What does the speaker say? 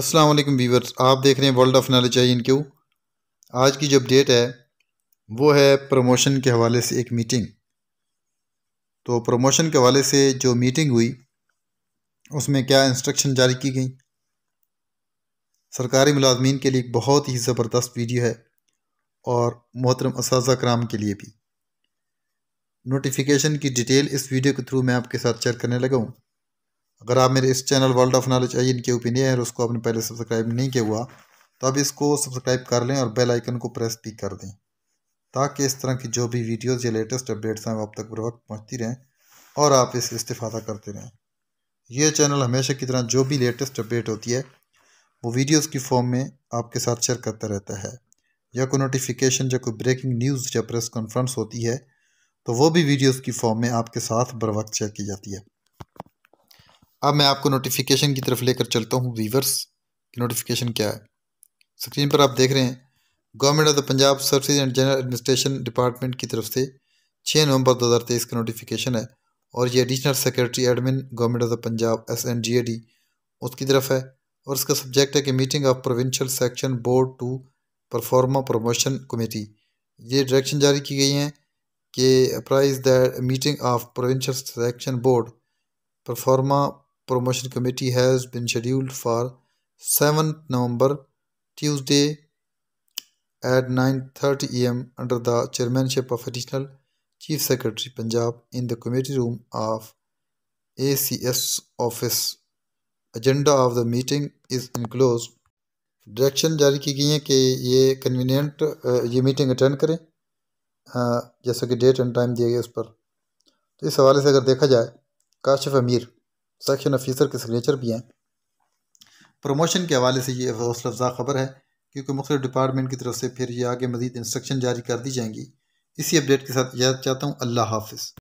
Aslam viewers आप देख रहे हैं वर्ल्ड ऑफ नॉलेज आई इन क्यू आज की जो अपडेट है वो है प्रमोशन के हवाले से एक मीटिंग तो प्रमोशन के हवाले से जो मीटिंग हुई उसमें क्या इंस्ट्रक्शन जारी की गई सरकारी मुलाजमीन के लिए बहुत ही ज़बरदस्त वीडियो है और मोहतरम इस कराम के लिए भी नोटिफिकेशन की डिटेल इस वीडियो के थ्रू मैं आपके साथ शेयर करने लगा हूँ अगर आप मेरे इस channel world of knowledge I इनके ओपिनियन और उसको आपने पहले सब्सक्राइब नहीं किया हुआ तो आप इसको सब्सक्राइब कर लें और बेल आइकन को प्रेस भी कर दें ताकि इस तरह की जो भी वीडियोज़ या लेटेस्ट अपडेट्स हैं वो आप तक बर वक्त पहुँचती रहें और आप इससे इस्तीफ़ा करते रहें यह चैनल हमेशा की तरह जो भी लेटेस्ट अपडेट होती है वो वीडियोज़ की फॉर्म में आपके साथ शेयर करता रहता है या कोई नोटिफिकेशन या कोई ब्रेकिंग न्यूज़ या प्रेस कॉन्फ्रेंस होती है तो वो भी वीडियोस की फॉर्म में आपके साथ बर वक्त शेयर की जाती है अब मैं आपको नोटिफिकेशन की तरफ लेकर चलता हूँ वीवर्स नोटिफिकेशन क्या है स्क्रीन पर आप देख रहे हैं government of the Punjab service and general administration department की तरफ से छः नवंबर 2023 का नोटिफिकेशन है और ये additional secretary admin government of the Punjab S N G A D उसकी तरफ है और इसका सब्जेक्ट है कि meeting of provincial section board to proforma promotion committee ये डायरेक्शन जारी की गई हैं कि प्राइज the meeting of provincial section board proforma promotion committee has been scheduled for 7th November Tuesday at 9:30 am under the chairmanship of additional chief secretary Punjab in the committee room of ACS office agenda of the meeting is enclose direction जारी की गई हैं कि ये convenient ये meeting attend करें जैसा कि डेट एंड टाइम दिया गया उस पर तो इस हवाले से अगर देखा जाए काशिफ अमीर सेक्शन अफीसर के सिग्नेचर भी हैं प्रमोशन के हवाले से ये हौसला अफजा खबर है क्योंकि मुख्तु डिपार्टमेंट की तरफ से फिर ये आगे मजीद इंस्ट्रक्शन जारी कर दी जाएंगी इसी अपडेट के साथ याद चाहता हूँ अल्लाह हाफिज़